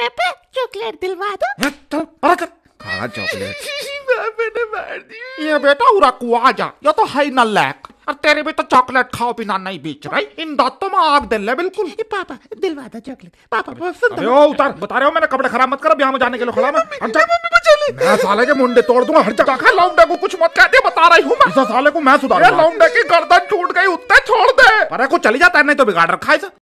पापा चॉकलेट दिलवा दो तो चॉकलेट पापा ने मार दी ये बेटा उरा कुआ जा ये तो है ना लैक और तेरे भी तो चॉकलेट खाओ बिना नहीं इन दांतों में आग दे बिल्कुल पापा दिलवा दो चॉकलेट पापा पसंद अरे ओ उतार बता रहे हो मैंने कपड़े खराब मत करो ब्याह में जाने के लिए खड़ा मैं हट जा मैं साले के मुंडे तोड़ दूंगा हट जा खा लौंडे को कुछ मत कहते बता रही हूँ मैं साले को मैं सुधार लौंडे की गर्दन टूट गई उत्ते छोड़ दे अरे को चली जाता है नहीं तो बिगाड़ रखा है